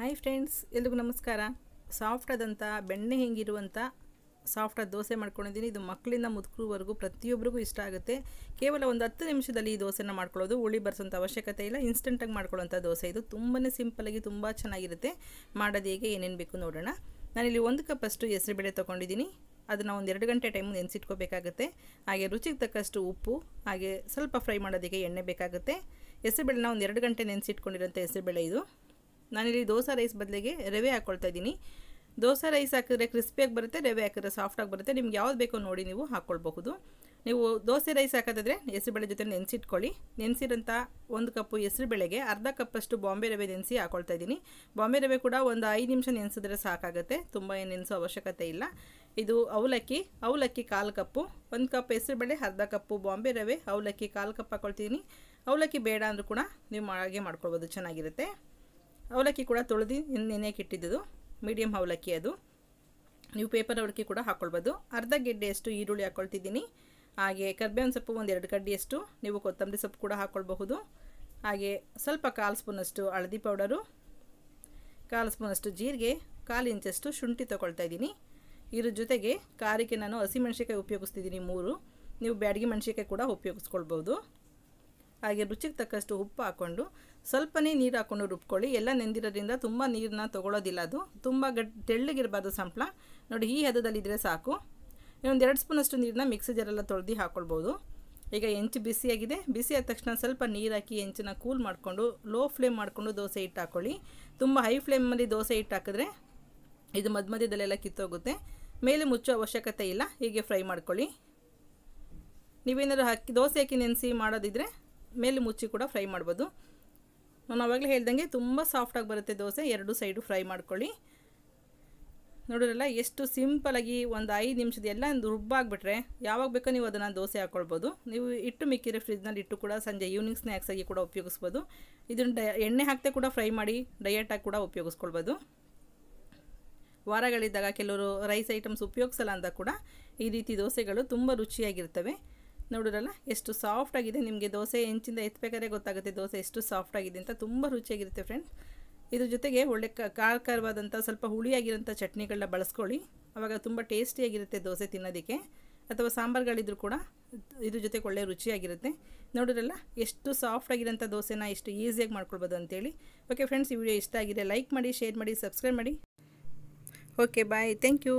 hi friends ಎಲ್ರಿಗೂ ನಮಸ್ಕಾರ ಸಾಫ್ಟಾದಂಥ ಬೆಣ್ಣೆ ಹೆಂಗಿರುವಂಥ ಸಾಫ್ಟಾದ ದೋಸೆ ಮಾಡ್ಕೊಂಡಿದ್ದೀನಿ ಇದು ಮಕ್ಕಳಿಂದ ಮುದುಕರವರೆಗೂ ಪ್ರತಿಯೊಬ್ಬರಿಗೂ ಇಷ್ಟ ಆಗುತ್ತೆ ಕೇವಲ ಒಂದು ಹತ್ತು ನಿಮಿಷದಲ್ಲಿ ಈ ದೋಸೆನ ಮಾಡ್ಕೊಳ್ಳೋದು ಉಳಿ ಬರ್ಸೋಂಥ ಅವಶ್ಯಕತೆ ಇಲ್ಲ ಇನ್ಸ್ಟೆಂಟಾಗಿ ಮಾಡ್ಕೊಳ್ಳೋಂಥ ದೋಸೆ ಇದು ತುಂಬಾ ಸಿಂಪಲಾಗಿ ತುಂಬ ಚೆನ್ನಾಗಿರುತ್ತೆ ಮಾಡೋದು ಹೇಗೆ ಏನೇನು ಬೇಕು ನೋಡೋಣ ನಾನಿಲ್ಲಿ ಒಂದು ಕಪ್ಪಷ್ಟು ಹೆಸರುಬೇಳೆ ತೊಗೊಂಡಿದ್ದೀನಿ ಅದನ್ನು ಒಂದು ಎರಡು ಗಂಟೆ ಟೈಮ್ ನೆನೆಸಿಟ್ಕೋಬೇಕಾಗುತ್ತೆ ಹಾಗೆ ರುಚಿಗೆ ತಕ್ಕಷ್ಟು ಉಪ್ಪು ಹಾಗೆ ಸ್ವಲ್ಪ ಫ್ರೈ ಮಾಡೋದಕ್ಕೆ ಎಣ್ಣೆ ಬೇಕಾಗುತ್ತೆ ಹೆಸರುಬೇಳೆನ ಒಂದು ಎರಡು ಗಂಟೆ ನೆನೆಸಿಟ್ಕೊಂಡಿರೋಂಥ ಹೆಸರುಬೇಳೆ ಇದು ನಾನಿಲ್ಲಿ ದೋಸೆ ರೈಸ್ ಬದಲಿಗೆ ರವೆ ಹಾಕ್ಕೊಳ್ತಾ ಇದ್ದೀನಿ ದೋಸೆ ರೈಸ್ ಹಾಕಿದ್ರೆ ಕ್ರಿಸ್ಪಿಯಾಗಿ ಬರುತ್ತೆ ರವೆ ಹಾಕಿದ್ರೆ ಸಾಫ್ಟಾಗಿ ಬರುತ್ತೆ ನಿಮ್ಗೆ ಯಾವ್ದು ಬೇಕೋ ನೋಡಿ ನೀವು ಹಾಕ್ಕೊಳ್ಬಹುದು ನೀವು ದೋಸೆ ರೈಸ್ ಹಾಕೋದಾದರೆ ಹೆಸರುಬೇಳೆ ಜೊತೆ ನೆನೆಸಿಟ್ಕೊಳ್ಳಿ ನೆನೆಸಿರೋಂಥ ಒಂದು ಕಪ್ಪು ಹೆಸರುಬೇಳೆಗೆ ಅರ್ಧ ಕಪ್ಪಷ್ಟು ಬಾಂಬೆ ರವೆ ನೆನೆಸಿ ಹಾಕೊಳ್ತಾ ಇದ್ದೀನಿ ಬಾಂಬೆ ರವೆ ಕೂಡ ಒಂದು ಐದು ನಿಮಿಷ ನೆನೆಸಿದ್ರೆ ಸಾಕಾಗುತ್ತೆ ತುಂಬ ಏನು ನೆನೆಸೋ ಅವಶ್ಯಕತೆ ಇಲ್ಲ ಇದು ಅವಲಕ್ಕಿ ಅವಲಕ್ಕಿ ಕಾಲು ಕಪ್ಪು ಒಂದು ಕಪ್ ಹೆಸರುಬೇಳೆ ಅರ್ಧ ಕಪ್ಪು ಬಾಂಬೆ ರವೆ ಅವಲಕ್ಕಿ ಕಾಲು ಕಪ್ ಹಾಕ್ಕೊಳ್ತಿದ್ದೀನಿ ಅವಲಕ್ಕಿ ಬೇಡ ಅಂದರೂ ಕೂಡ ನೀವು ಹಾಗೆ ಮಾಡ್ಕೊಳ್ಬೋದು ಚೆನ್ನಾಗಿರುತ್ತೆ ಅವಲಕ್ಕಿ ಕೂಡ ತೊಳೆದು ನೆನೆಯಕ್ಕೆ ಇಟ್ಟಿದ್ದು ಮೀಡಿಯಮ್ ಅವಲಕ್ಕಿ ಅದು ನೀವು ಪೇಪರ್ ಅವಲಕ್ಕಿ ಕೂಡ ಹಾಕ್ಕೊಳ್ಬೋದು ಅರ್ಧ ಗೆಡ್ಡೆಯಷ್ಟು ಈರುಳ್ಳಿ ಹಾಕ್ಕೊಳ್ತಿದ್ದೀನಿ ಹಾಗೆ ಕರ್ಬೇವಿನ ಸೊಪ್ಪು ಒಂದು ಎರಡು ಕಡ್ಡಿಯಷ್ಟು ನೀವು ಕೊತ್ತಂಬರಿ ಸೊಪ್ಪು ಕೂಡ ಹಾಕ್ಕೊಳ್ಬಹುದು ಹಾಗೆ ಸ್ವಲ್ಪ ಕಾಲು ಸ್ಪೂನಷ್ಟು ಹಳದಿ ಪೌಡರು ಕಾಲು ಸ್ಪೂನಷ್ಟು ಜೀರಿಗೆ ಕಾಲು ಇಂಚಷ್ಟು ಶುಂಠಿ ತೊಗೊಳ್ತಾ ಇದ್ದೀನಿ ಇದ್ರ ಜೊತೆಗೆ ಖಾರಕ್ಕೆ ನಾನು ಹಸಿ ಉಪಯೋಗಿಸ್ತಿದ್ದೀನಿ ಮೂರು ನೀವು ಬ್ಯಾಡಗಿ ಮೆಣಸಿಕಾಯಿ ಕೂಡ ಉಪಯೋಗಿಸ್ಕೊಳ್ಬೋದು ಹಾಗೆ ರುಚಿಗೆ ತಕ್ಕಷ್ಟು ಉಪ್ಪು ಹಾಕ್ಕೊಂಡು ಸ್ವಲ್ಪನೇ ನೀರು ಹಾಕ್ಕೊಂಡು ರುಬ್ಕೊಳ್ಳಿ ಎಲ್ಲ ನೆಂದಿರೋದ್ರಿಂದ ತುಂಬ ನೀರನ್ನ ತೊಗೊಳೋದಿಲ್ಲ ಅದು ತುಂಬ ಗಟ್ಟಿ ತೆಳ್ಳಗಿರಬಾರ್ದು ಸಂಪ್ಳ ನೋಡಿ ಈ ಹದದಲ್ಲಿದ್ದರೆ ಸಾಕು ಇನ್ನೊಂದು ಎರಡು ಸ್ಪೂನಷ್ಟು ನೀರನ್ನ ಮಿಕ್ಸಿ ಜರೆಲ್ಲ ತೊಳೆದು ಹಾಕ್ಕೊಳ್ಬೋದು ಈಗ ಹೆಂಚು ಬಿಸಿಯಾಗಿದೆ ಬಿಸಿ ಆದ ತಕ್ಷಣ ಸ್ವಲ್ಪ ನೀರು ಹಾಕಿ ಹೆಂಚನ್ನ ಕೂಲ್ ಮಾಡಿಕೊಂಡು ಲೋ ಫ್ಲೇಮ್ ಮಾಡಿಕೊಂಡು ದೋಸೆ ಹಿಟ್ಟು ಹಾಕ್ಕೊಳ್ಳಿ ತುಂಬ ಹೈ ಫ್ಲೇಮಲ್ಲಿ ದೋಸೆ ಹಿಟ್ಟು ಹಾಕಿದ್ರೆ ಇದು ಮಧ್ಯ ಮಧ್ಯದಲ್ಲೆಲ್ಲ ಕಿತ್ತೋಗುತ್ತೆ ಮೇಲೆ ಮುಚ್ಚೋ ಅವಶ್ಯಕತೆ ಇಲ್ಲ ಹೀಗೆ ಫ್ರೈ ಮಾಡ್ಕೊಳ್ಳಿ ನೀವೇನಾದ್ರು ಹಾಕಿ ದೋಸೆ ಹಾಕಿ ನೆನೆಸಿ ಮಾಡೋದಿದ್ರೆ ಮೇಲೆ ಮುಚ್ಚಿ ಕೂಡ ಫ್ರೈ ಮಾಡ್ಬೋದು ನಾನು ಆವಾಗಲೇ ಹೇಳ್ದಂಗೆ ತುಂಬ ಸಾಫ್ಟಾಗಿ ಬರುತ್ತೆ ದೋಸೆ ಎರಡು ಸೈಡು ಫ್ರೈ ಮಾಡ್ಕೊಳ್ಳಿ ನೋಡಿರಲ್ಲ ಎಷ್ಟು ಸಿಂಪಲಾಗಿ ಒಂದು ಐದು ನಿಮಿಷದ ಎಲ್ಲ ರುಬ್ಬಾಗ್ಬಿಟ್ರೆ ಯಾವಾಗ ಬೇಕೋ ನೀವು ಅದನ್ನು ದೋಸೆ ಹಾಕ್ಕೊಳ್ಬೋದು ನೀವು ಇಟ್ಟು ಮಿಕ್ಕಿರೋ ಫ್ರಿಜ್ನಲ್ಲಿ ಇಟ್ಟು ಕೂಡ ಸಂಜೆ ಈವ್ನಿಂಗ್ ಸ್ನ್ಯಾಕ್ಸಾಗಿ ಕೂಡ ಉಪಯೋಗಿಸ್ಬೋದು ಇದನ್ನು ಎಣ್ಣೆ ಹಾಕ್ತೇ ಕೂಡ ಫ್ರೈ ಮಾಡಿ ಡಯಟಾಗಿ ಕೂಡ ಉಪಯೋಗಿಸ್ಕೊಳ್ಬೋದು ವಾರಗಳಿದ್ದಾಗ ಕೆಲವರು ರೈಸ್ ಐಟಮ್ಸ್ ಉಪಯೋಗಿಸಲ್ಲ ಅಂದಾಗ ಕೂಡ ಈ ರೀತಿ ದೋಸೆಗಳು ತುಂಬ ರುಚಿಯಾಗಿರ್ತವೆ ನೋಡಿರಲ್ಲ ಎಷ್ಟು ಸಾಫ್ಟಾಗಿದೆ ನಿಮಗೆ ದೋಸೆ ಹೆಂಚಿಂದ ಎತ್ತಬೇಕಾದ್ರೆ ಗೊತ್ತಾಗುತ್ತೆ ದೋಸೆ ಎಷ್ಟು ಸಾಫ್ಟ್ ಆಗಿದೆ ಅಂತ ತುಂಬ ರುಚಿಯಾಗಿರುತ್ತೆ ಫ್ರೆಂಡ್ಸ್ ಇದ್ರ ಜೊತೆಗೆ ಒಳ್ಳೆ ಕಾರ್ಕರವಾದಂಥ ಸ್ವಲ್ಪ ಹುಳಿಯಾಗಿರೋಂಥ ಚಟ್ನಿಗಳನ್ನ ಬಳಸ್ಕೊಳ್ಳಿ ಆವಾಗ ತುಂಬ ಟೇಸ್ಟಿಯಾಗಿರುತ್ತೆ ದೋಸೆ ತಿನ್ನೋದಕ್ಕೆ ಅಥವಾ ಸಾಂಬಾರುಗಳಿದ್ರು ಕೂಡ ಇದ್ರ ಜೊತೆಗೆ ಒಳ್ಳೆ ರುಚಿಯಾಗಿರುತ್ತೆ ನೋಡಿರಲ್ಲ ಎಷ್ಟು ಸಾಫ್ಟ್ ಆಗಿರೋಂಥ ದೋಸೆನ ಎಷ್ಟು ಈಸಿಯಾಗಿ ಮಾಡ್ಕೊಳ್ಬೋದು ಅಂತೇಳಿ ಓಕೆ ಫ್ರೆಂಡ್ಸ್ ಈ ವಿಡಿಯೋ ಇಷ್ಟ ಆಗಿದೆ ಲೈಕ್ ಮಾಡಿ ಶೇರ್ ಮಾಡಿ ಸಬ್ಸ್ಕ್ರೈಬ್ ಮಾಡಿ ಓಕೆ ಬಾಯ್ ಥ್ಯಾಂಕ್ ಯು